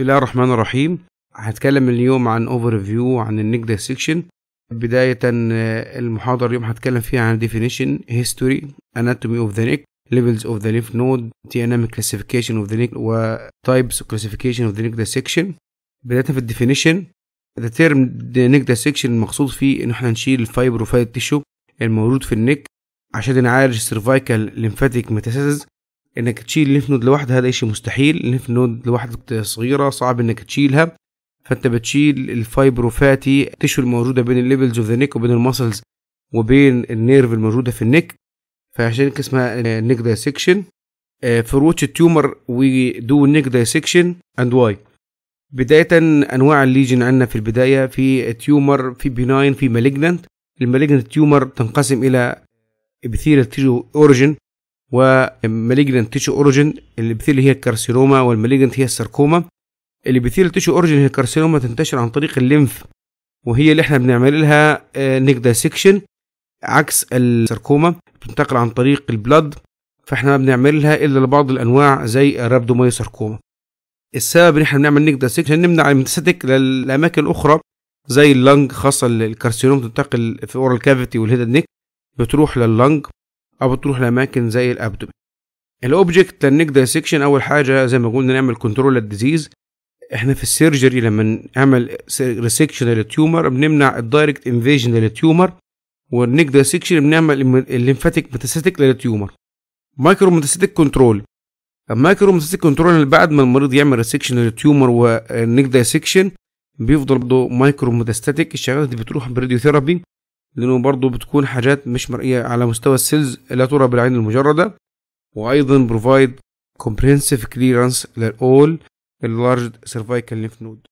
بسم الله الرحمن الرحيم هتكلم اليوم عن اوفر فيو عن النجدة سيكشن بداية آه، المحاضرة اليوم هتكلم فيها عن definition, history, anatomy of the neck, levels of the lymph node, dynamic classification of the neck و types of classification of the neck سيكشن بداية في الديفينيشن ذا تيرم the neck dissection المقصود فيه ان احنا نشيل الفايبروفايت تيشو الموجود في النك عشان نعالج السيرفايكال ليمفاتيك ميتاسيز انك تشيل الليف نود لوحده هذا شيء مستحيل الليف نود لوحده صغيره صعب انك تشيلها فانت بتشيل الفايبروفاتي تشو الموجوده بين الليفلز اوف ذا نيك وبين المسلز وبين النيرف الموجوده في النك فعشان هيك اسمها نيك دايسكشن فور واتش التيومر وي دو نيك دايسكشن اند واي بداية أنواع الليجن عندنا في البداية في تيومر في بناين في مالجنانت المالجنانت تيومر تنقسم إلى ابيثيريال تيجو اوريجن والماليجنت تيشو اوريجن الابيثيل هي الكارسينوما والماليجنت هي الساركوما الابيثيل تيشو اوريجن هي الكارسينوما تنتشر عن طريق الليمف وهي اللي احنا بنعمل لها نيك آه، دايسكشن عكس الساركوما بتنتقل عن طريق البلد فاحنا ما بنعملها الا لبعض الانواع زي الرابدومايوساركوما السبب ان احنا بنعمل نيك دايسكشن نمنع المتستك للاماكن الاخرى زي اللنج خاصه الكارسينوم تنتقل في اورال كافيتي والهيد نيك بتروح لللنج او بتروح لاماكن زي الابدومين الاوبجكت للنيك دايسكشن اول حاجه زي ما قلنا نعمل كنترول للديزيز احنا في السيرجري لما نعمل ريسكشن للتيومر بنمنع الدايركت انفيجن للتيومر والنيك دايسكشن بنعمل الليمفاتيك ميتاستيك للتيومر مايكرو ميتاستيك كنترول المايكرو ميتاستيك كنترول بعد ما المريض يعمل ريسكشن للتيومر والنيك دايسكشن بيفضل برضه مايكرو ميتاستاتيك الشغلات دي بتروح بريديوثيرابي لأنه برضه بتكون حاجات مش مرئية على مستوى السيلز لا ترى بالعين المجردة وأيضا بروفايد comprehensive clearance للأول اللارج cervical lymph نود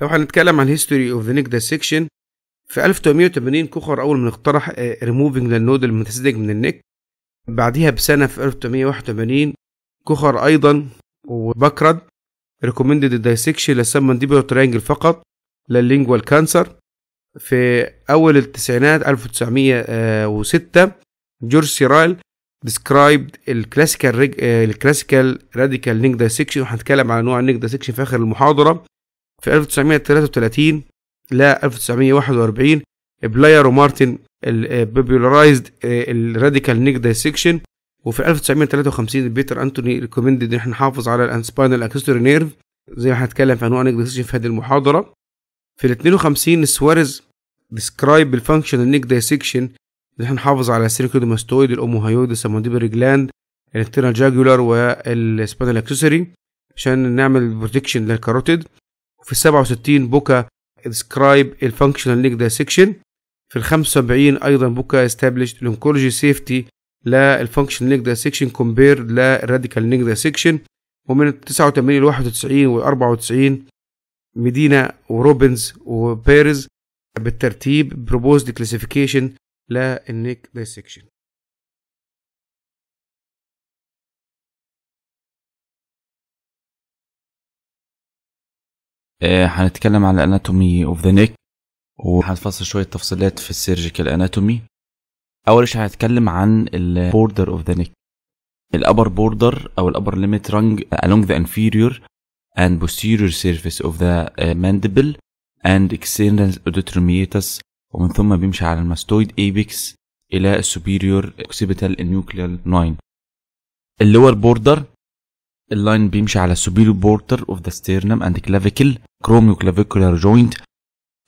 لو هنتكلم عن اوف ذا the ذا سيكشن في 1880 كوخر أول من اقترح ريموفينج للنود المتسدج من النك بعديها بسنة في 1881 كوخر أيضا وبكرد ريكومندد الدايسكشن للسبمنديبولار ترينجل فقط لللينجوال كانسر في أول التسعينات 1906 جورج سيرال ديسكرايبد الكلاسيكال ريج... الكلاسيكال راديكال نيك دايسكشن وهنتكلم على نوع النيك دايسكشن في آخر المحاضرة في 1933 ل 1941 بلاير ومارتن البوبولارايزد الراديكال نيك دايسكشن وفي 1953 بيتر انتوني ريكومندد ان احنا نحافظ على الانسباينال اكسسوري نيرف زي ما هنتكلم في انواع نيك في هذه المحاضره في ال 52 سواريز ديسكرايب الفانكشنال نيك دايسكشن ان احنا نحافظ على السيركودوماستويد الاوموهايود السمونديبري جلاند الانترنال جاجولار والسبانال اكسسوري عشان نعمل بروتكشن للكاروتيد وفي ال 67 بوكا ديسكرايب الفانكشنال نيك دايسكشن في ال 75 ايضا بوكا استابليشد الانكولوجي سيفتي للفانكشن نيك دايسكشن كومبير للراديكال نيك دايسكشن ومن 89 ل 91 و 94 مدينا وروبنز وبيرز بالترتيب بروبوزد كلاسيفيكيشن للنيك دايسكشن هنتكلم على الاناتومي اوف ذا نيك وهنفصل شويه تفصيلات في السيرجيكال اناتومي اول شيء هنتكلم عن البوردر اوف ذا نيك الابر بوردر او الابر ليميت رنج along the inferior and posterior surface of the mandible and external odotomiatus ومن ثم بيمشي على الماستويد apex الى superior occipital nucleal 9 اللور بوردر اللاين بيمشي على superior border of the sternum and clavicle chromioclavicular joint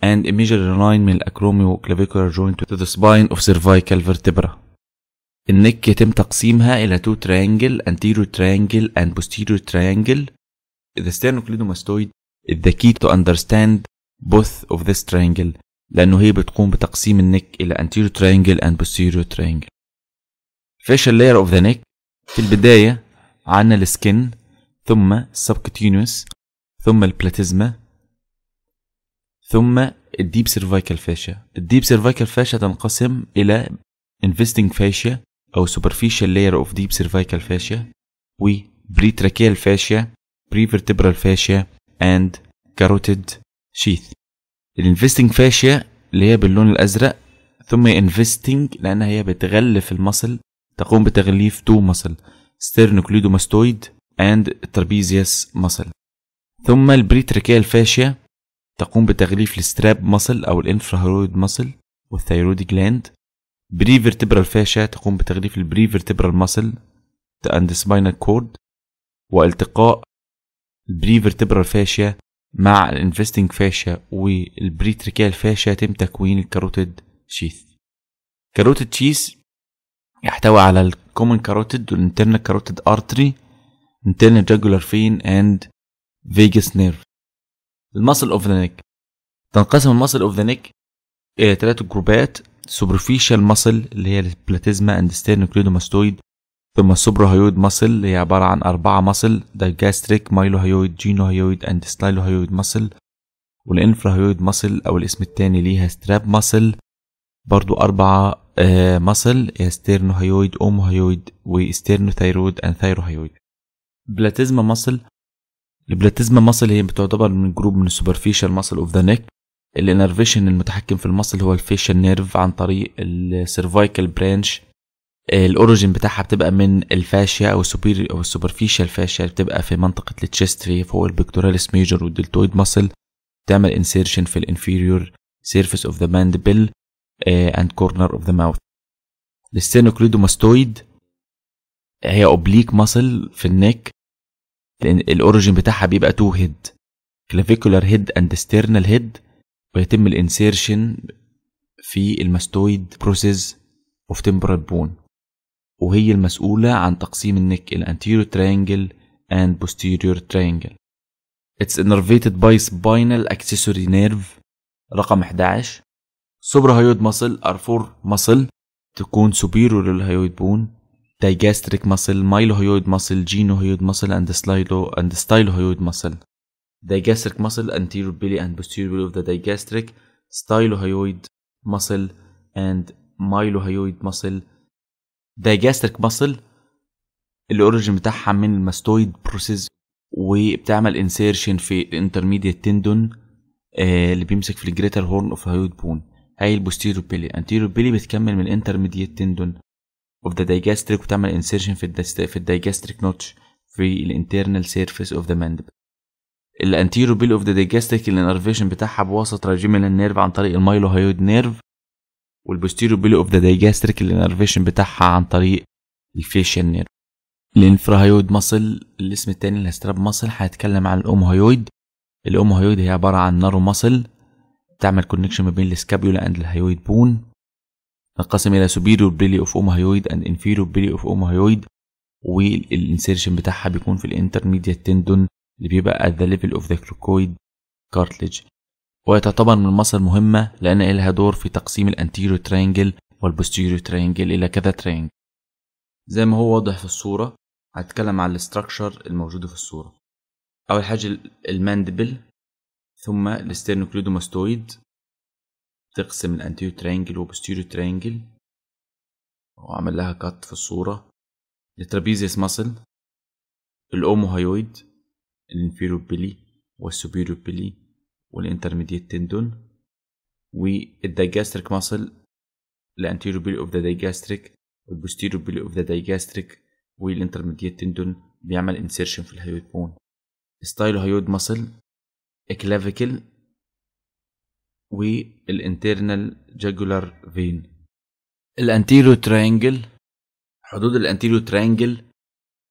and a major line من acromioclavicular joint to the spine of cervical vertebra. النك يتم تقسيمها إلى two triangle, anterior triangle and posterior triangle. The sternocleidomastoid is the key to understand both of this triangle لأنه هي بتقوم بتقسيم النك إلى anterior triangle and posterior triangle. facial layer of the neck في البداية عنا السكن ثم subcutaneous ثم البلاتيزما ثم الديب سيرفايكال فاشيا الديب سيرفايكال فاشيا تنقسم الى انفستنج فاشيا او سوبرفيشال لاير اوف ديب سيرفايكال فاشيا و بريتراكيال فاشيا بريفرتبرال فاشيا اند كاروتيد شيث الانفستنج فاشيا اللي هي باللون الازرق ثم انفستنج لانها هي بتغلف المصل تقوم بتغليف تو مصل ستيرنوكليدوماستويد اند ترابيزيوس مصل ثم البريتراكيال فاشيا تقوم بتغليف الستراب مصل أو الانفراهيرويد مصل والثيرويد جلاند بري فيرتبرال فاشا تقوم بتغليف البري فيرتبرال ماسل اند سباينال كورد والتقاء البري فيرتبرال فاشا مع الانفستنج فاشا والبري تريكال فاشا يتم تكوين الكاروتيد شيث كاروتيد شيث يحتوي على الكومن كاروتيد والانترنال كاروتيد ارتري انترنال جاجولار فين اند فيجاس نيرف المصل اوف ذا نيك تنقسم المصل اوف ذا نيك الى ثلاث جروبات سوبرفيشال مصل اللي هي البلاتيزما اند ستيرنوكليدوماستويد ثم السوبراهيويد مصل اللي هي عبارة عن أربعة ماسل ده الجاستريك مايلوهيويد جينوهيويد اند سلايلوهيويد ماسل والانفراهيويد مصل أو الاسم التاني ليها ستراب مصل برضو أربعة مصل ستيرنو آه ماسل ستيرنوهيويد أوموهيويد وستيرنوثايرويد اند ثايروهيويد بلاتيزما مصل البلاتيزما ماسل هي بتعتبر من جروب من السوبرفيشال ماسل اوف ذا نيك الانرفيشن المتحكم في المصل هو الفيشال نيرف عن طريق السيرفايكال برانش الاوريجين بتاعها بتبقى من الفاشيا او السوبر او السوبرفيشال فاشيا بتبقى في منطقه التشيست في فوق البكتوراليس ميجر والدلتويد ماسل بتعمل انسيرشن في الانفيريور سيرفيس اوف ذا ماندبل اند كورنر اوف ذا ماوث الستينوكليدوماستويد هي اوبليك ماسل في النك لأن الأوريجين بتاعها بيبقى تو هيد كلافيكولار هيد أند ستيرنال هيد ويتم الانسيرشن في الماستويد بروسيس اوف تمبرال بون وهي المسؤولة عن تقسيم النك anterior triangle and posterior triangle. It's innervated by spinal accessory nerve رقم 11 suprahyoid muscle are four muscle تكون superior للهيويد بون digastric muscle, mylohyoid muscle, genohyoid muscle, and stylo and stylohyoid muscle. Digastric muscle, anterior belly and posterior belly of the digastric, stylohyoid muscle, and mylohyoid muscle. Digastric muscle الاوريجن بتاعها من الماستويد بروسيس وبتعمل انسيرشن في الانترميديت تندون اللي بيمسك في الجريتر هورن اوف هيود بون هاي البوستيريو بيلي انتيريو بيلي بتكمل من الانترميديت تندون of the digastric وتعمل insertion في ال في الدايجاستريك نوتش في الانترنال سيرفيس اوف ذا anterior الانتيرو بيل اوف ذا دايجاستريك الانرفيشن بتاعها بواسطه جيمينال نيرف عن طريق المايلوهايود نيرف والبوستيرو بيل اوف ذا دايجاستريك الانرفيشن بتاعها عن طريق الفيشن نيرف الانفراهيويد ماسل الاسم التاني الهستراب ماسل هيتكلم عن الاوموهيويد الاوموهيويد هي عباره عن نارو ماسل بتعمل كونكشن ما بين السكابيولا اند الهيويد بون انقسم الى superior belly of omohyoid and inferior belly of omohyoid والانسيرشن بتاعها بيكون في الانترميديت تندون اللي بيبقى at the level of the cricoid cartilage ويتعتبر من مصر مهمة لأن لها دور في تقسيم الانتيريو ترينجل والبوستيريو ترينجل إلى كذا ترينج زي ما هو واضح في الصورة هتكلم على الاستراكشر الموجودة في الصورة أول حاجة الماندبل ثم الاستيرنوكليدوماستويد تقسم الانتيريور ترينجل وبستيريو ترينجل وعمل لها كات في الصورة الترابيزيس ماسل الأوموهايويد الانفيرو بيلي والسوبيرو بيلي والانترميديت تندون والدايجاستريك ماسل الانتيريور بيلي اوف ذا دايجاستريك والبوستيريور بيلي اوف ذا دايجاستريك والانترميديت تندون بيعمل انسيرشن في الهيويد بون ستايل هيود ماسل اكلافيكل والانترنال جاجولار فين الانتيريو ترينجل حدود الانتيريو ترينجل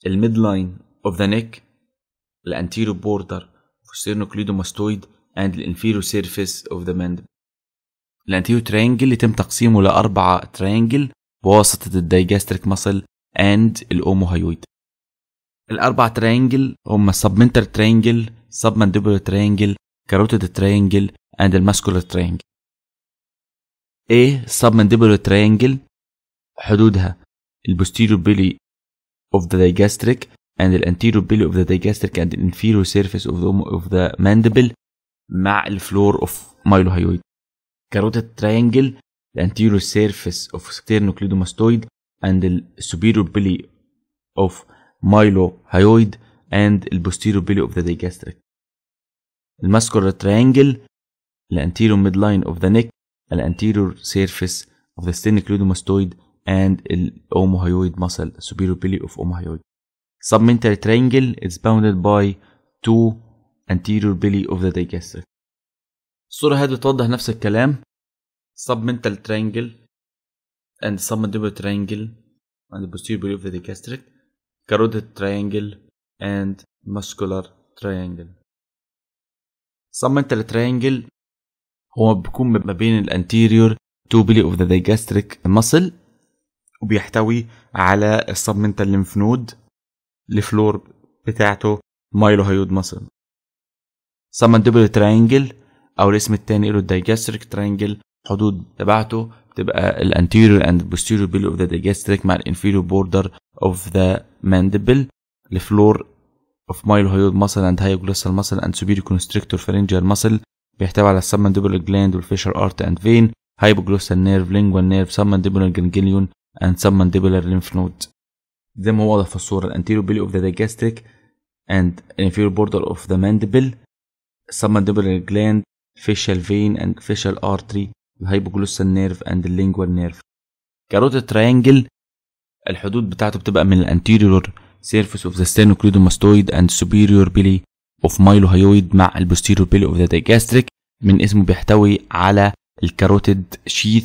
الميد لاين اوف ذا نيك الانتيريو بوردر ماستويد اند الانفيريو سيرفيس اوف ذا ماندب الانتيريو ترينجل يتم تقسيمه لأربعة ترينجل بواسطة الدايجاستريك ماسل اند الاوموهايويد الأربع ترينجل هم السبمنتر ترينجل سبمانديبولار ترينجل كاروتيد ترينجل and the muscular triangle A submandibular triangle حدودها posterior belly of the digastric and the anterior belly of the digastric and the inferior surface of the, of the mandible مع floor of myelohyoid carotid triangle the anterior surface of sternocleidomastoid and the superior belly of myelohyoid and the posterior belly of the digastric The muscular triangle the anterior midline of the neck the anterior surface of the sternocleidomastoid and the omohyoid muscle superior belly of omohyoid submental triangle is bounded by two anterior belly of the digastric الصورة هذه توضح نفس الكلام submental triangle and submandibular triangle and the posterior belly of the digastric carotid triangle and muscular triangle submental triangle هو بيكون ما بين الانتيريور توبلي اوف ذا ديجاستريك مسل وبيحتوي على السبمنتال ليمف نود الفلور بتاعته هيود مسل سمندبل ترينجل او الاسم التاني له الدايجاستريك ترينجل حدود تبعته بتبقى الانتيريور اند posterior بيل اوف ذا ديجاستريك مع الانفيريور بوردر اوف ذا ماندبل الفلور اوف هيود مسل اند هايوجلوسال مسل اند superior constrictor pharyngeal muscle بيحتوي على السبمندبولار جلاند والفيشر ارت اند فين هايبوجلوسال نيرف لينجوال نيرف سبمندبولار جنجليون اند سبمندبولار ليمف نود زي ما هو واضح في الصورة الانتيرو بيلي اوف ذا ديجاستريك اند inferior border of the mandible submandibular جلاند فيشال فين اند فيشال ارتري hypoglossal nerve اند lingual نيرف كاروت التريانجل الحدود بتاعته بتبقى من الانتيريور سيرفيس اوف ذا ستينوكليدوماستويد اند سوبيريور بيلي اوف مايلوهيويد مع البوستيريور بيلي اوف ذا دايجاستريك من اسمه بيحتوي على الكاروتيد شيث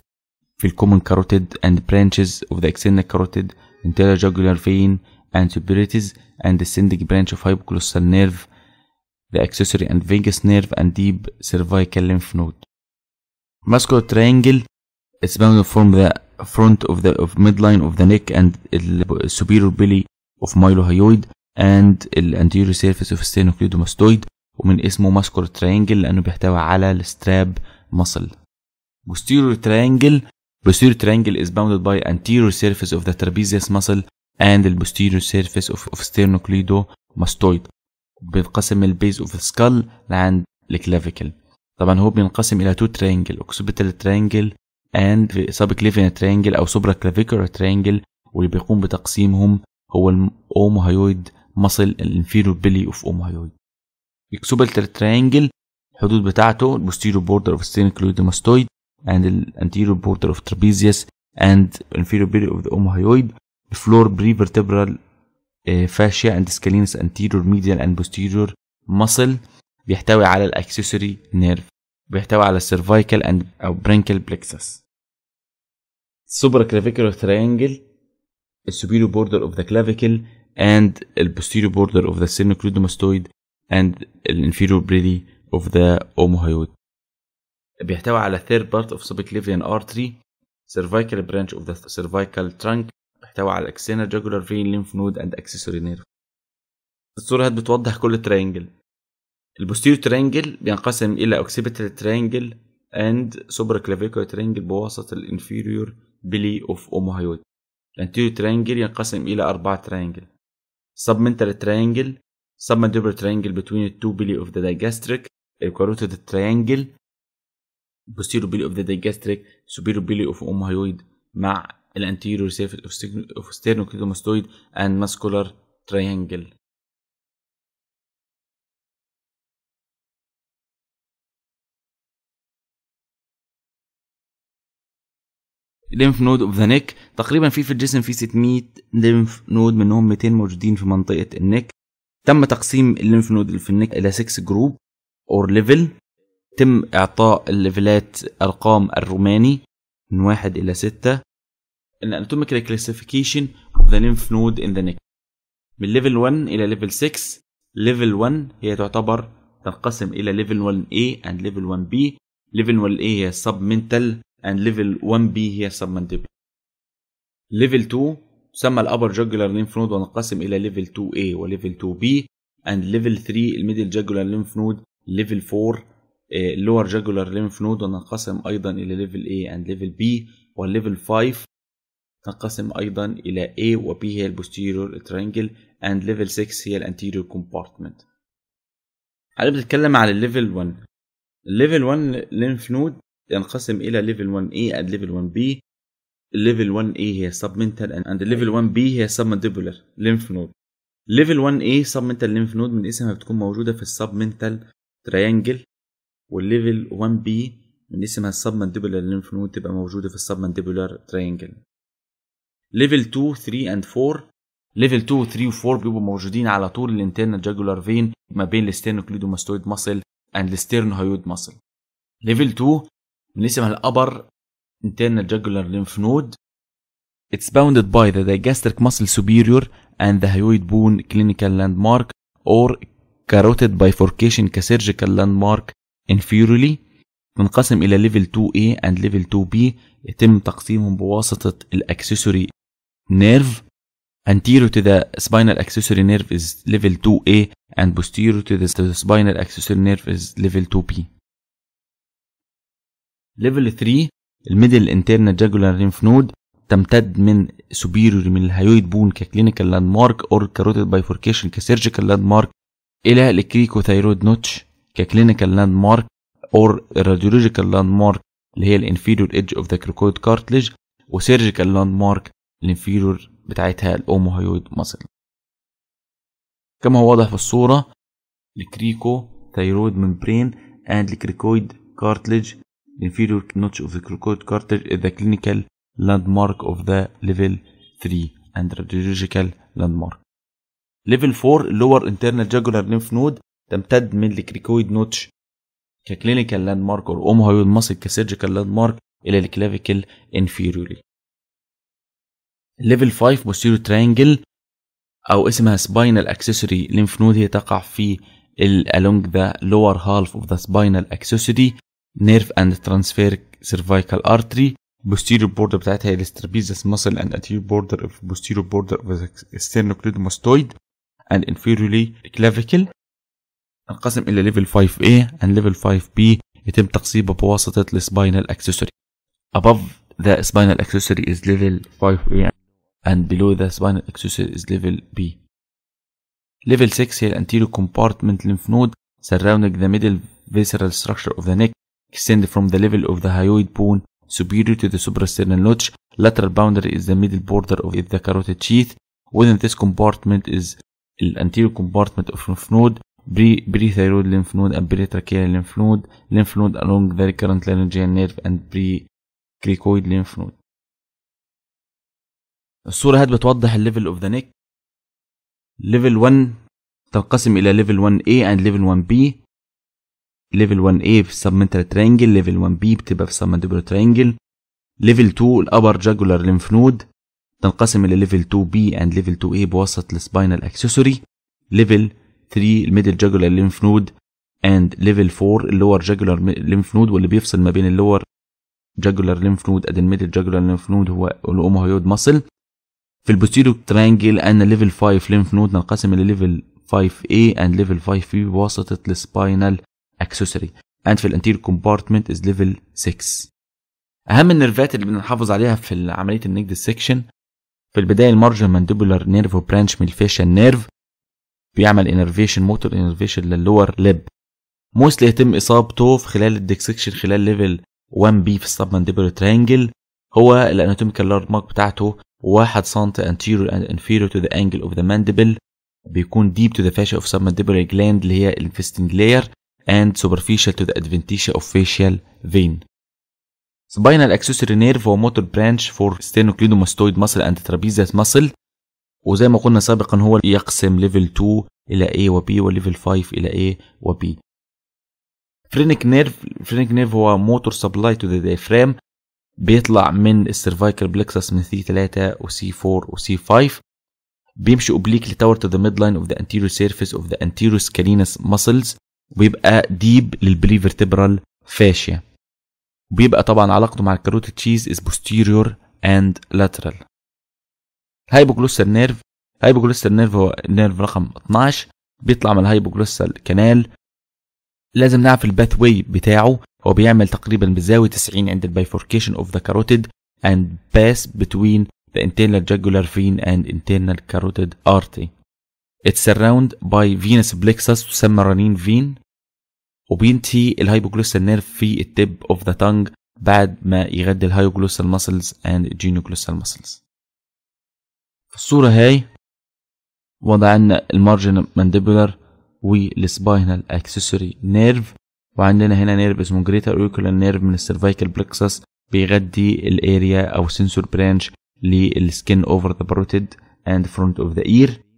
في الكومن كاروتيد اند برانشز اوف ذا اكسنال كاروتيد انتيريور جوجلر فين اند سوبيريتيز اند السندج برانش اوف هايبوكلوسال نيرف the accessory and vagus nerve and deep cervical lymph node. Muscular triangle is bounded from the front of the of midline of the neck and the superior belly of mylohyoid and anterior surface of sternocleidomastoid ومن اسمه ماسكور تريانجل لانه بيحتوي على الستراب muscle posterior triangle posterior triangle is bounded by anterior surface of the trapezius muscle and the posterior surface of, of sternocleidomastoid بينقسم البيز اوف سكال لعند الكلافيكل طبعا هو بينقسم الى تو triangle occipital triangle اند سابكليفين triangle او سوبرا كلافيكولار واللي بيقوم بتقسيمهم هو الاوموهايويد muscle الانفيرو بيلي اوف اومايويد اكسوبلتر تريانجل الحدود بتاعته posterior border of sternocleidomastoid and the anterior border of trapezius and inferior belly of the omohyoid floor prevertebral uh, fascia and scalenus anterior medial and posterior muscle بيحتوي على الاكسسوري نيرف بيحتوي على cervical and او branchial plexus supra clavicular triangle السوبيريور border of the clavicle and the posterior border of the sternocleidomastoid and the inferior body of the omohyoid. بيحتوي على third part of subclavian artery, cervical branch of the cervical trunk, بيحتوي على external jugular vein, lymph node and accessory nerve. الصورة هاد بتوضح كل ترينجل. البوستيريو ترينجل بينقسم إلى occipital triangle and supraclavicular triangle بواسطة الانفيريور بيلي اوف اوموهايوت. الانتيريور ترينجل ينقسم إلى أربعة ترينجل. submental triangle submandibular triangle between the two belly of the digastric carotid triangle posterior belly of the digastric superior belly of omohyoid مع الانتيريور سيرفيس of sternocleidomastoid and muscular triangle ليمف نود اوف ذا نيك تقريبا في في الجسم في 600 ليمف نود منهم 200 موجودين في منطقه النك تم تقسيم الليمف نود اللي في النك الى 6 جروب اور ليفل تم اعطاء الليفلات ارقام الروماني من 1 الى 6 الاناتوميكال كلاسيفيكيشن اوف ذا ليمف نود ان ذا نيك من ليفل 1 الى ليفل 6 ليفل 1 هي تعتبر تنقسم الى ليفل 1A and ليفل 1B ليفل 1A هي السب and level 1B هي submandibular level 2 تسمى الأبر jugular لينف نود ونقسم إلى level 2A و level 2B and level 3 الميدل jugular لينف نود level 4 اللور آه، jugular لينف نود ونقسم أيضا إلى level A and level B والليفل 5 تنقسم أيضا إلى A و B هي البوستيريور ترينجل and level 6 هي الانتيريور كومبارتمنت. هل بتتكلم على الليفل 1 الليفل 1 لينف نود ينقسم الى ليفل 1A اند ليفل 1B ليفل 1A هي منتال اند ليفل 1B هي سبمنديبولار ليمف نود ليفل 1A منتال ليمف نود من اسمها بتكون موجوده في منتال تريانجل والليفل 1B من اسمها السبمنديبولار ليمف نود تبقى موجوده في السبمنديبولار تريانجل ليفل 2 3 اند 4 ليفل 2 3 و 4 بيبقوا موجودين على طول الانترنال جاجولار فين ما بين الستيرنوكليدوماستويد ماسل اند هايود ماسل ليفل 2 بالنسبة الابر internal jugular lymph node It's bounded by the digastric muscle superior and the hyoid bone clinical landmark or carotid bifurcation surgical landmark inferiorly منقسم إلى level 2A and level 2B يتم تقسيمهم بواسطة الأكسسوري nerve anterior to the spinal accessory nerve is level 2A and posterior to the spinal accessory nerve is level 2B ليفل 3 الميدل انترنال جاجولار لينف نود تمتد من سوبيريور من الهيويد بون ككلينيكال لاند مارك اور كروتيد بايفوركيشن كسيرجيكال لاند مارك الى الكريكو ثايرويد نوتش ككلينيكال لاند مارك اور راديولوجيكال لاند مارك اللي هي الانفيريور ايدج اوف ذا كروكويد كارتليج وسيرجيكال لاند مارك الانفيريور بتاعتها الاوموهيويد ماسل كما هو واضح في الصوره الكريكو ثايرويد ممبرين اند الكريكويد كارتليج inferior notch of the cricoid cartilage is the clinical landmark of the level 3 and radiological landmark. Level 4 lower internal jugular lymph node تمتد من الكريكويد نوتش ككلينيكال لاند مارك اور اومهايود ماسل كسيرجيكال لاند مارك الى الكلافيكال انفيريوري. Level 5 posterior triangle او اسمها spinal accessory lymph node هي تقع في along the lower half of the spinal accessory نيرف اند ترانسفيرك سيرفايكال ارتري posterior border بتاعتها هي السترابيزس muscle and anterior border of posterior border of the sternocleidomastoid and inferiorly clavicle انقسم إلى level 5A and level 5B يتم تقسيمه بواسطة السباينال accessory above the spinal accessory is level 5A and below the spinal accessory is level B level 6 هي anterior compartment lymph node surrounding the middle visceral structure of the neck extend from the level of the hyoid bone superior to the suprasternal notch. Lateral boundary is the middle border of the carotid sheath. Within this compartment is the anterior compartment of lymph node, pre thyroid lymph node and peritracheal lymph node, lymph node along the recurrent laryngeal nerve and pre-cricoid lymph node. الصورة هاد بتوضح level of the neck. level 1 تنقسم الى level 1A and level 1B ليفل 1A في السبمنتال ترينجل ليفل 1B بتبقى في السبمنتيبولار ترينجل ليفل 2 الابر جاجولار ليمف نود تنقسم الى ليفل 2B اند ليفل 2A بواسطة السباينال اكسسوري ليفل 3 الميدل جاجولار ليمف نود اند ليفل 4 اللور جاجولار ليمف نود واللي بيفصل ما بين اللور جاجولار ليمف نود اند الميدل جاجولار ليمف نود هو الاوموهيود ماسل في البوستيريو ترينجل ان ليفل 5 ليمف نود تنقسم الى ليفل 5A and level 5B بواسطة السباينال اكسسوري and في الانتير كومبارتمنت از ليفل 6 اهم النيرفات اللي بنحافظ عليها في عمليه النيك ديسكشن في البدايه المارجن مانديبولار نيرف وبرانش من الفيشال نيرف بيعمل انرفيشن موتور انرفيشن لللور ليب موستلي يتم اصابته في خلال الديسكشن خلال ليفل 1 بي في السب مانديبولار ترينجل هو الاناتوميكال لارج مارك بتاعته 1 سم anterior اند inferior تو ذا انجل اوف ذا مانديبل بيكون ديب تو ذا the اوف سب مانديبولار جلاند اللي هي الانفستنج لاير and superficial to the adventitia of facial vein. Spinal accessory nerve هو motor branch for sternocleidomastoid muscle and trapezius muscle وزي ما قلنا سابقا هو يقسم level 2 إلى A و B و level 5 إلى A و B. Phrenic nerve Phrenic nerve هو motor supply to the diaphragm بيطلع من السيرفايكال بلكسس من c 3 و c 4 و c 5 بيمشي اوبليك لتاور تو ذا ميد لاين اوف ذا انتيريو سيرفيس اوف ذا انتيريو سكالينس ماسلز وبيبقى ديب للبليفرتبرال فاشيا وبيبقى طبعا علاقته مع الكاروت تشيز از posterior and lateral هايبوجلوسال نيرف هايبوجلوسال نيرف هو النيرف رقم 12 بيطلع من الهايبوجلوسال كانال لازم نعرف الباث واي بتاعه هو بيعمل تقريبا بزاوية 90 عند البيفوركيشن اوف ذا كاروتيد and pass between the internal jugular vein and internal carotid artery It's surrounded by venous plexus تسمى رنين فين وبينتهي الهايبوجلوسال نيرف في التب اوف ذا تانج بعد ما يغذي الهايبوجلوسال ماسلز اند جينيوجلوسال ماسلز في الصورة هاي وضعنا المارجن مانديبولار والسباينال اكسسوري نيرف وعندنا هنا نيرف اسمه جريتر اوريكولار نيرف من السيرفايكال بلكسس بيغدي الاريا او سنسور برانش للسكن اوفر ذا بروتيد اند فرونت اوف ذا اير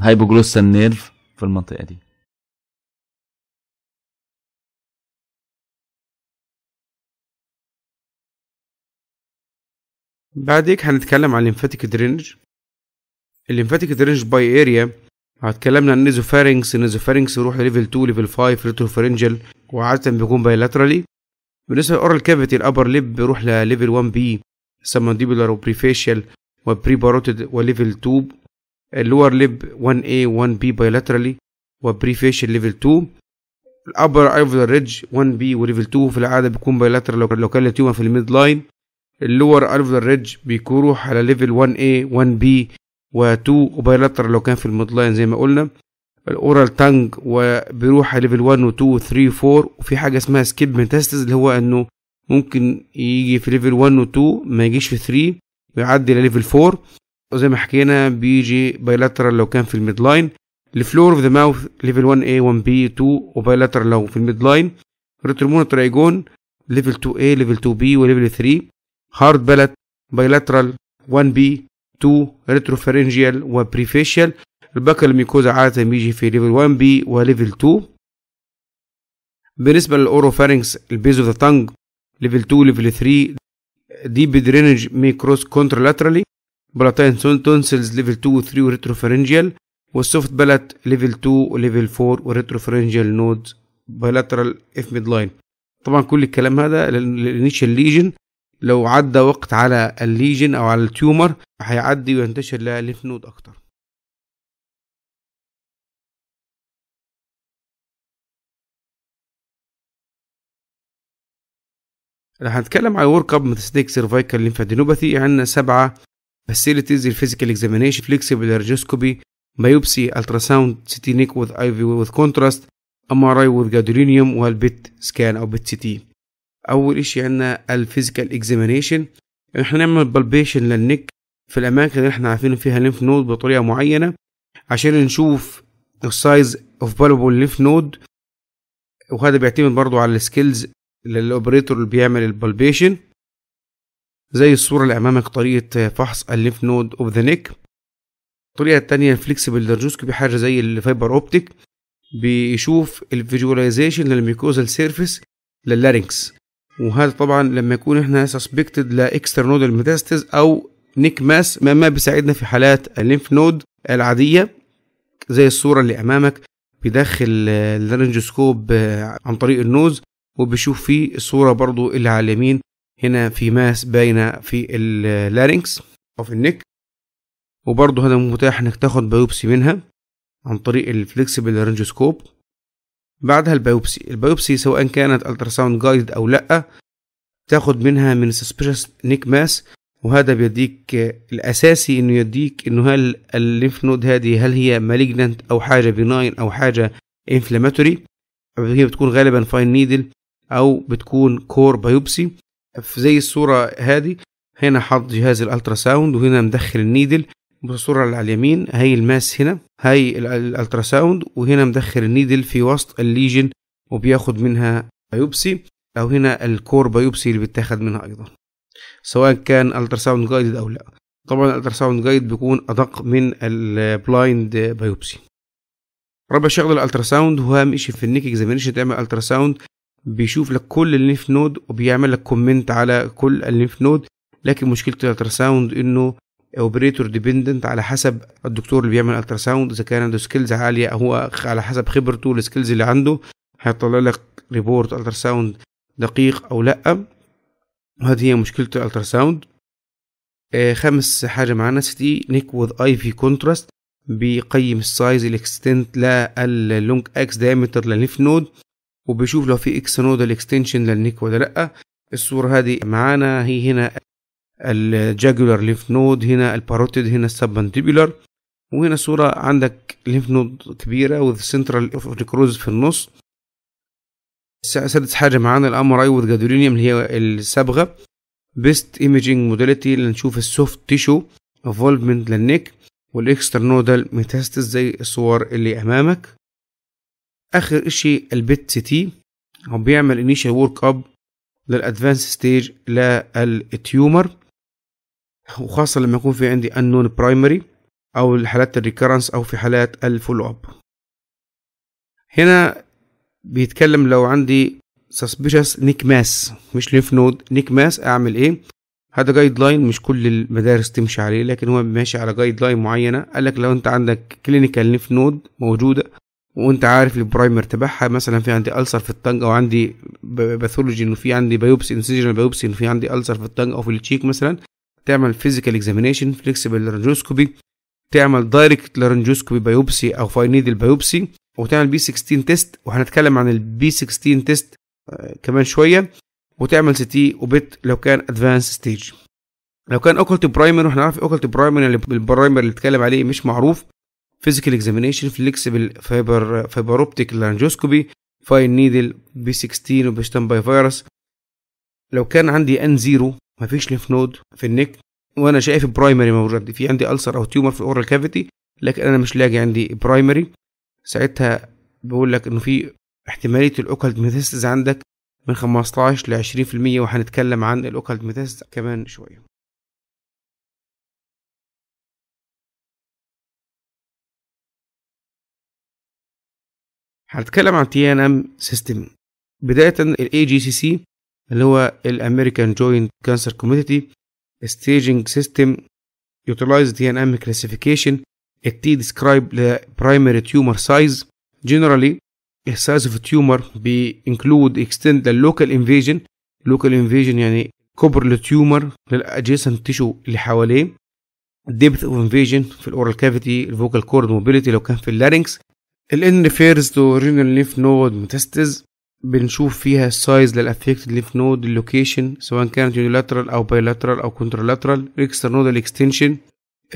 هايبوجلوسا نيرف في المنطقه دي هيك هنتكلم عن الليمفاتيك درينج الليمفاتيك درينج باي اريا هتكلمنا عن النيزوفارينكس النيزوفارينكس يروح ليفل 2 ليفل 5 ريتروفارينجل وعادة بيكون بايلاترالي بالنسبة للأورال كافيتي الأبر ليب بيروح لليفل 1 بي سمانديبولار وبريفيشال وبريباروتد وليفل 2 اللور ليب 1A 1B bilaterally وبريفيشل ليفل 2 الابر ايفر ريدج 1B وليفل 2 في العاده بيكون بايلاترال لو كان التيومر في الميد لاين اللور ايفر ريدج بيروح على ليفل 1A 1B و2 وبايلاترال لو كان في الميد لاين زي ما قلنا الاورال تانج وبيروح على ليفل 1 و2 و3 و4 وفي حاجه اسمها سكيب ميتاستز اللي هو انه ممكن يجي في ليفل 1 و2 ما يجيش في 3 ويعدي لليفل 4 وزي ما حكينا بيجي بايلاترال لو كان في الميد لاين الفلور اوف ذا ماوث ليفل 1A 1B 2 وبايلاترال لو في الميد لاين ريترمون ترايجون ليفل 2A ليفل 2B وليفل 3 هارد بلت بايلاترال 1B 2 ريتروفارنجيال وبريفيشيال الباكل ميكوزا عادة بيجي في ليفل 1B وليفل 2 بالنسبة للأوروفارينكس البيز اوف ذا تانج ليفل 2 ليفل 3 ديب درينج ميكروس كونترلاترالي بلاتين تونسلز ليفل 2 و 3 وريتروفرنجيال والسوفت بلات ليفل 2 وليفل 4 وريتروفرنجيال نود بلاترال اف ميد لاين طبعا كل الكلام هذا الانيشال ليجن لو عدى وقت على الليجن او على التيومر هيعدي وينتشر لها ليف نود اكتر راح هنتكلم على الورك اب سيرفايكال ليمفادينوباثي عندنا سبعة فاسيلتيز الفيزيكال اكزامينيشن فليكسبل هيرجوسكوبي بايوبسي التراساوند سيتي نيك وذ اي في وذ كونتراست ام ار اي وذ جادولينيوم والبت سكان او بت سي تي اول شيء عندنا الفيزيكال اكزامينيشن احنا نعمل بالبيشن للنك في الاماكن اللي احنا عارفين فيها الليمف نود بطريقه معينه عشان نشوف السايز اوف بالبول ليف نود وهذا بيعتمد برضو على السكيلز للاوبريتور اللي بيعمل البالبيشن زي الصورة اللي أمامك طريقة فحص الليف نود أوف ذا نيك الطريقة التانية فليكسبل دارجوسكوبي حاجة زي الفايبر أوبتيك بيشوف الفيجواليزيشن للميكوزال سيرفيس لللارينكس وهذا طبعا لما يكون احنا سسبكتد نود الميتاستيز او نيك ماس ما بيساعدنا في حالات الليمف نود العاديه زي الصوره اللي امامك بيدخل اللارنجوسكوب عن طريق النوز وبيشوف فيه الصوره برضو اللي على اليمين هنا في ماس باينه في اللارينكس او في النك وبرضه هذا متاح انك تاخد بايوبسي منها عن طريق الفليكسبل لارنجوسكوب بعدها البايوبسي البايوبسي سواء كانت التراساوند جايد او لا تاخد منها من سسبشس نيك ماس وهذا بيديك الاساسي انه يديك انه هل الليمف نود هذه هل هي مالجنت او حاجه بناين او حاجه انفلاماتوري هي بتكون غالبا فاين نيدل او بتكون كور بايوبسي في زي الصوره هذه هنا حاط جهاز الالترا ساوند وهنا مدخل النيدل بالصورة اللي على اليمين هي الماس هنا هي الالترا ساوند وهنا مدخل النيدل في وسط الليجن وبياخد منها بايوبسي او هنا الكور بايوبسي اللي بيتاخد منها ايضا سواء كان الترا ساوند جايد او لا طبعا الالترا ساوند جايد بيكون ادق من البلايند بايوبسي رابع شغل الالترا ساوند وهو مش في النيك اكزامينشن تعمل الترا ساوند بيشوف لك كل الليف نود وبيعمل لك كومنت على كل الليف نود لكن مشكله الالتراساوند انه اوبريتور ديبندنت على حسب الدكتور اللي بيعمل التراساوند اذا كان عنده سكيلز عاليه او هو على حسب خبرته والسكيلز اللي عنده هيطلع لك ريبورت التراساوند دقيق او لا وهذه هي مشكله الالتراساوند آه خامس حاجه معانا ستي نيك وذ اي في كونتراست بيقيم السايز الاكستنت لللونج اكس دايمتر للنف نود وبيشوف لو في اكس اكستنشن للنيك ولا لا الصورة هذه معانا هي هنا الجاجولار ليف نود هنا الباروتيد هنا السبمانتيبولار وهنا صورة عندك ليف نود كبيرة وذ سنترال اوف في النص سادس حاجة معانا الام ار اي وذ اللي هي الصبغة بيست ايميجينج موداليتي اللي نشوف السوفت تيشو انفولفمنت للنيك والاكسترنودال ميتاستس زي الصور اللي امامك اخر اشي البيت سيتي هو بيعمل انيشال ورك اب للادفانس ستيج للتيومر وخاصه لما يكون في عندي انون برايمري او الحالات الريكرنس او في حالات الفولو اب هنا بيتكلم لو عندي suspicious نيك ماس مش ليف نود نيك ماس اعمل ايه هذا جايد لاين مش كل المدارس تمشي عليه لكن هو ماشي على جايد لاين معينه قال لك لو انت عندك كلينيكال ليف نود موجوده وانت عارف البرايمر تبعها مثلا في عندي ألسر في الطنج او عندي باثولوجي انه في عندي بايوبسي انسيجن بايوبسي انه في عندي ألسر في الطنج او في التشيك مثلا تعمل فيزيكال اكزامينشن فليكسبل لارنجوسكوبي تعمل دايركت لارنجوسكوبي بايوبسي او نيدل بايوبسي وتعمل بي 16 تيست وهنتكلم عن البي 16 تيست كمان شويه وتعمل سي تي وبت لو كان ادفانس ستيج لو كان اوكلت برايمر واحنا عارف اوكلت برايمر البرايمر اللي اتكلم عليه مش معروف فيزيكال اكزامينشن فليكسبل فايبر فايبر اوبتيك لانجوسكوبي فاين نيدل بي 16 وبشتم باي فيروس لو كان عندي ان زيرو مفيش ليف نود في النك وانا شايف برايمري موجود في عندي السر او تيومر في اورال كافيتي لكن انا مش لاقي عندي برايمري ساعتها بقول لك انه في احتماليه الاوكالت ميثيسز عندك من 15 ل 20% وهنتكلم عن الاوكالت ميثيسز كمان شويه هنتكلم عن تي ان ام سيستم بدايه الاي جي سي سي اللي هو الامريكان جوينت كانسر كوميتي staging system utilize DNM classification الT describe the primary tumor size generally the size of a tumor be include extend the local invasion local invasion يعني كبر التيومر للadjacent tissue اللي حواليه depth of invasion في الاورال كافيتي الفوكال كورد موبيليتي لو كان في اللارynx الان ريفيرز تو رينال ليف نود ميتاستيز بنشوف فيها السايز للافكتد ليف نود اللوكيشن سواء كانت يونيلاترال او بايلاترال او كونترالاترال الاكسترا نودال اكستنشن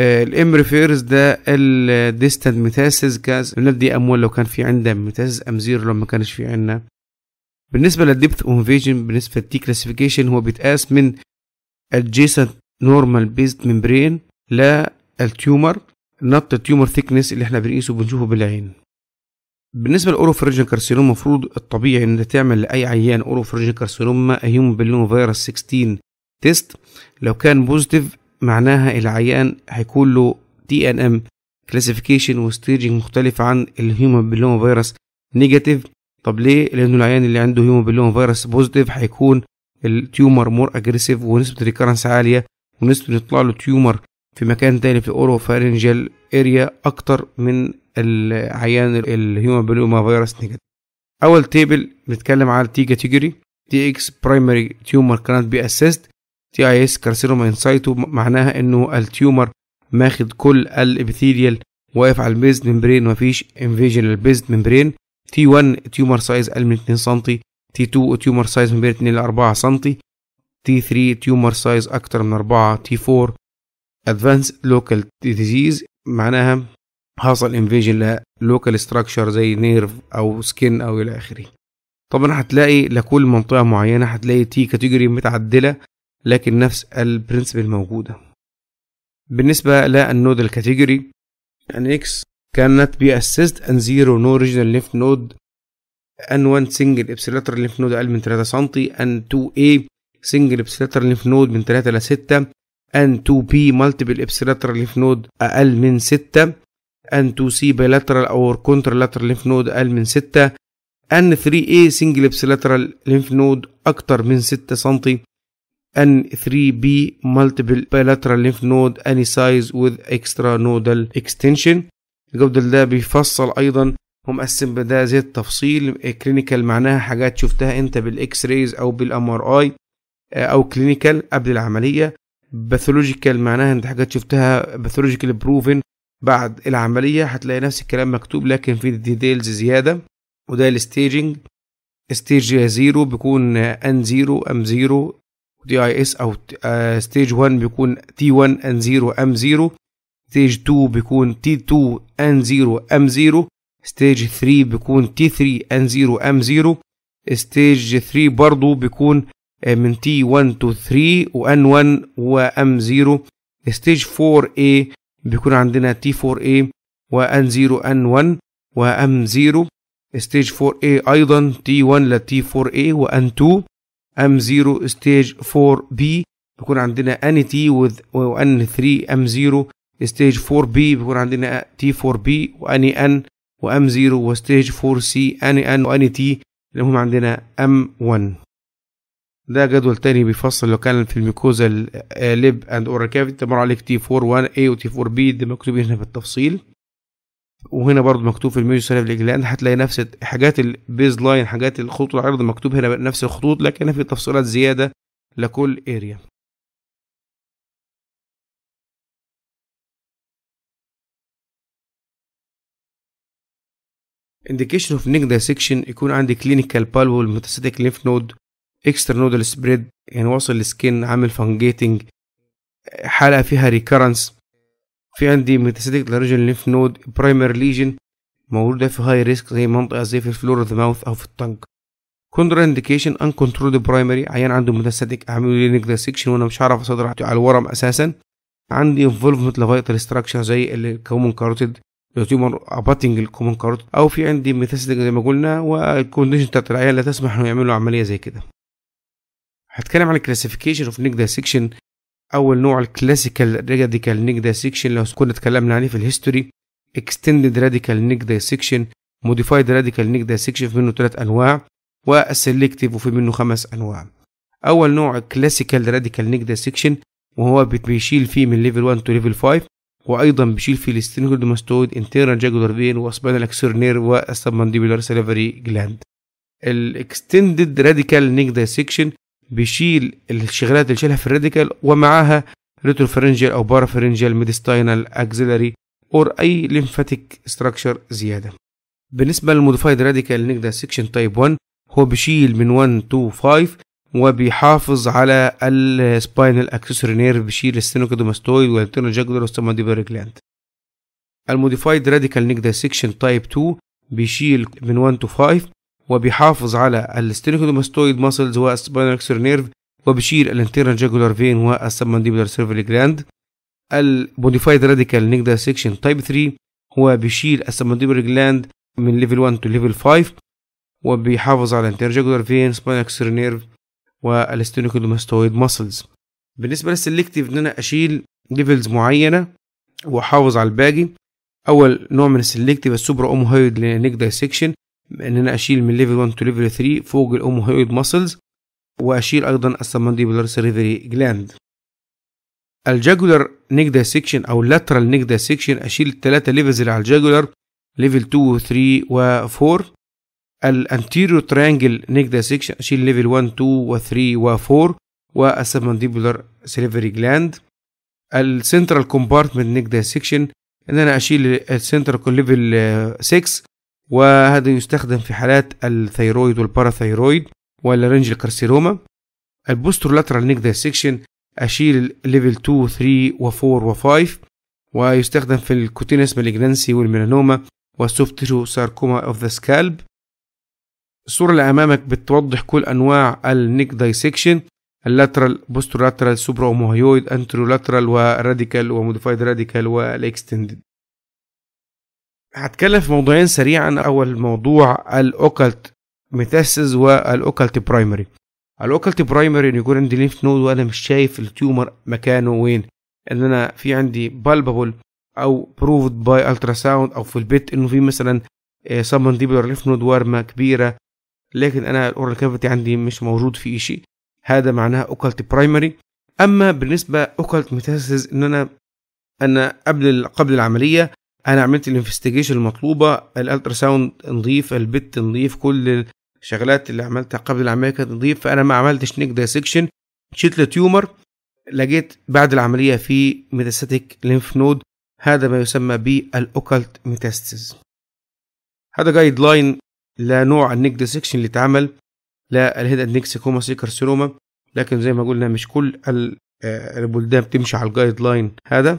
الام ريفيرز ده الديستنت ميتاسيس كاز بندي اموال لو كان في عندها ميتاسيس ام زيرو لو ما كانش في عندنا بالنسبه للديبث اوف فيجن بالنسبه للتي كلاسيفيكيشن هو بيتقاس من adjacent normal based membrane للتيومر نط التيومر ثيكنس اللي احنا بنقيسه بنشوفه بالعين بالنسبه لاوروفريجين كارسينوما المفروض الطبيعي ان تعمل لاي عيان اوروفريجين كارسينوما هيومن بلون فيروس 16 تيست لو كان بوزيتيف معناها العيان هيكون له تي ان ام كلاسيفيكيشن وستيجنج مختلف عن الهيومن بلون فيروس نيجاتيف طب ليه لانه العيان اللي عنده هيومن بلون فيروس بوزيتيف هيكون التيومر مور اجريسيف ونسبه ريكرنس عاليه ونسبه يطلع له تيومر في مكان تاني في الاورو اريا اكتر من العيان الهيومن بلوما فيروس نيجاتيف اول تيبل بنتكلم على تي كاتيجوري تي اكس برايمري تيومر كانت بي اسيست تي اي اس كارسينوما انسايتو معناها انه التيومر ماخد كل الابيثيليال واقف على البيزد ممبرين مفيش انفيجن للبيزد ممبرين تي 1 تيومر سايز اقل من 2 سم تي 2 تيومر سايز من بين 2 ل 4 سم تي 3 تيومر سايز اكتر من 4 تي 4 ادفانس لوكال ديزيز معناها حصل انفيجن لوكال ستراكشر زي نيرف او سكن او الى اخره طبعا هتلاقي لكل منطقه معينه هتلاقي تي كاتيجوري متعدله لكن نفس البرنسبل موجوده بالنسبه للنود الكاتيجوري ان اكس cannot be اسيست ان زيرو no original lymph node ان 1 single ابسيلاتر ليف node اقل من 3 سم ان 2A single ابسيلاتر ليف node من 3 ل 6 ان 2B multiple ابسيلاتر ليف node اقل من 6 أن 2 c bilateral أو contralateral lymph node أقل من 6 أن 3A single lateral lymph node أكتر من 6 سم أن 3B multiple bilateral lymph node any size with extra nodal extension الجدول ده بيفصل أيضا ومقسم بده زي التفصيل كلينيكال آه، معناها حاجات شفتها انت بالاكس رايز او بالام ار آه، اي او كلينيكال قبل العمليه باثولوجيكال معناها انت حاجات شفتها باثولوجيكال بروفن بعد العملية هتلاقي نفس الكلام مكتوب لكن في ديتيلز زيادة وده الستيجنج ستيج 0 بيكون ان 0 ام 0 دي اي اس او ستيج 1 آه، بيكون تي 1 ان 0 ام 0 ستيج 2 بيكون تي 2 ان 0 ام 0 ستيج 3 بيكون تي 3 ان 0 ام 0 ستيج 3 برضو بيكون آه، من تي 1 تو 3 وان 1 وام 0 ستيج 4 ايه بيكون عندنا T4A وان 0 N1 وام 0 ستيج 4A أيضا T1 لt 4 a وان 2 ام 0 ستيج 4B بيكون عندنا NT وان 3 ام 0 ستيج 4B بيكون عندنا T4B واني N وام 0 وستيج 4C اني N واني T المهم عندنا ام 1 ده جدول تاني بيفصل لو كان في الميكوزا آه، ليب اند اورال كافيتي تمر عليك تي 4 1 اي وتي 4 بي ده مكتوب هنا بالتفصيل وهنا برضو مكتوب في الميوزي سيلف الاجلان هتلاقي نفس حاجات البيز لاين حاجات الخطوط العرض مكتوب هنا نفس الخطوط لكن في تفصيلات زياده لكل اريا indication of neck dissection يكون عندي clinical palpable metastatic lymph node اكسترا نودل سبريد يعني واصل السكن عامل فانجيتنج حلقه فيها ريكرنس في عندي ميتاستيك لرجل الليف نود برايمر ليجن موجوده في هاي ريسك زي منطقه زي في الفلور اوف ذا ماوث او في التنج كوندرا انديكيشن ان كنترولد برايمري عيان عنده ميتاستيك اعمل لي سكشن وانا مش هعرف اصدر على الورم اساسا عندي انفولفمنت لفيتال ستراكشر زي الكومون كاروتيد يعتبر اباتنج الكومون كاروتيد او في عندي ميتاسيتيك زي ما قلنا والكونديشن بتاعت العيان لا تسمح انه يعملوا عمليه زي كده هتكلم عن الكلاسيفيكيشن اوف نيك دايسكشن اول نوع الكلاسيكال راديكال نيك دايسكشن لو كنا اتكلمنا عليه في الهيستوري اكستندد راديكال نيك دايسكشن موديفايد راديكال نيك دايسكشن في منه ثلاث انواع والسلكتيف وفي منه خمس انواع اول نوع كلاسيكال راديكال نيك دايسكشن وهو بيشيل فيه من ليفل 1 تو ليفل 5 وايضا بيشيل فيه الستينوكلوماستويد انترنال جاجولار فين واسبانال نير والسبمانديبولار سليفري جلاند الاكستندد راديكال نيك دايسكشن بيشيل الشغلات اللي شالها في الراديكال ومعاها ريتروفرنجيال او بارافرنجيال ميديستاينال اكزيلاري اور اي ليمفاتيك ستراكشر زياده بالنسبه للموديفايد راديكال نقدر سيكشن تايب 1 هو بيشيل من 1 تو 5 وبيحافظ على السباينال اكسسوري نيرف بيشيل السينوكودوماستويد والترنال جاكولار والسماديبري جلاند الموديفايد راديكال نقدر سيكشن تايب 2 بيشيل من 1 تو 5 وبيحافظ على الستينيكودوماستويد ماسلز والسباينكسر نيرف وبيشيل الانترنال جاكولار فين والسبمانديبولار سيرفيلي جلاند الموديفايد راديكال نيجدا سيكشن تايب 3 هو بيشيل السبمانديبولار جلاند من ليفل 1 تو ليفل 5 وبيحافظ على الانترنال جاكولار فين سباينكسر نيرف والستينيكودوماستويد ماسلز بالنسبه للسلكتيف ان انا اشيل ليفلز معينه واحافظ على الباقي اول نوع من السلكتيف السوبرا اوموهيد لنيك دايسكشن ان انا اشيل من ليفل 1 تو ليفل 3 فوق الاوموهيد ماسلز واشيل ايضا السمانديبولار سيريفري جلاند الجاجولر نجدا سيكشن او اللاترال نجدا سيكشن اشيل الثلاثه ليفلز اللي على الجاجولر ليفل 2 و 3 و 4 الانتيريو ترانجل نجدا سيكشن اشيل ليفل 1 2 و 3 و 4 والسمانديبولار سيليفري جلاند السنترال كومبارتمنت نجدا سيكشن ان انا اشيل السنترال ليفل 6 وهذا يستخدم في حالات الثيرويد والباراثيرويد والرنج الكارسيروما البوسترولاترال نيك دايسكشن اشيل ليفل 2 3 و4 و5 ويستخدم في الكوتينس مالجنانسي والميلانوما والسوفت تيشو ساركوما اوف ذا سكالب الصورة اللي أمامك بتوضح كل أنواع النيك دايسكشن اللاترال بوسترولاترال سوبرا اوموهيويد انترولاترال وراديكال وموديفايد راديكال والاكستندد هتكلم في موضوعين سريعا اول موضوع الاوكلت ميتاسيز والاوكلت برايمري الاوكلت برايمري ان يكون عندي ليف نود وانا مش شايف التيومر مكانه وين ان انا في عندي بالبابل او بروفد باي الترا ساوند او في البيت انه في مثلا سبمنديبولار ليف نود وارمه كبيره لكن انا الاورال كافيتي عندي مش موجود في شيء هذا معناها اوكلت برايمري اما بالنسبه اوكلت ميتاسيز ان انا انا قبل قبل العمليه انا عملت الانفستيجيشن المطلوبه الالترا ساوند نظيف البت نظيف كل الشغلات اللي عملتها قبل العمليه كانت نظيف فانا ما عملتش نيك دايسكشن شلت التيومر لقيت بعد العمليه في ميتاستيك لينف نود هذا ما يسمى بالاوكالت ميتاستيز هذا جايد لاين لنوع النيك ديسكشن اللي اتعمل للهيد اند نيك سيكوما سيكارسينوما لكن زي ما قلنا مش كل آه، البلدان بتمشي على الجايد لاين هذا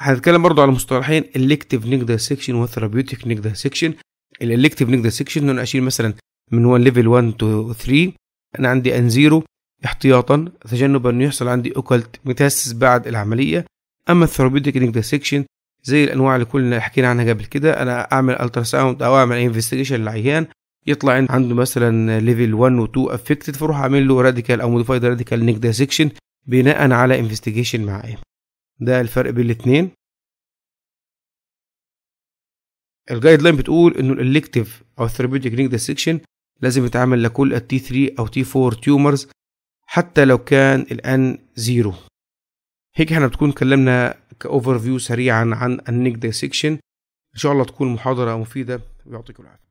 هنتكلم برضو على مصطلحين الكتيف نيك سيكشن وثرابيوتيك نيك سيكشن الالكتيف نيك ذا ان انا اشيل مثلا من 1 ليفل 1 تو 3 انا عندي ان زيرو احتياطا تجنبا انه يحصل عندي اوكلت ميتاسيس بعد العمليه اما الثرابيوتيك نيك سيكشن زي الانواع اللي كلنا حكينا عنها قبل كده انا اعمل الترا ساوند او اعمل انفستيجيشن للعيان يطلع عنده مثلا ليفل 1 و 2 افكتد فاروح اعمل له راديكال او موديفايد راديكال نيك سيكشن بناء على انفستيجيشن معاه ده الفرق بين الاثنين الجايد لاين بتقول انه الالكتيف او الثيرابيوتيك لينك ديسكشن لازم يتعمل لكل التي 3 او تي 4 تيومرز حتى لو كان الان زيرو هيك احنا بتكون اتكلمنا كاوفر فيو سريعا عن النيك ديسكشن ان شاء الله تكون محاضره مفيده ويعطيكم العافيه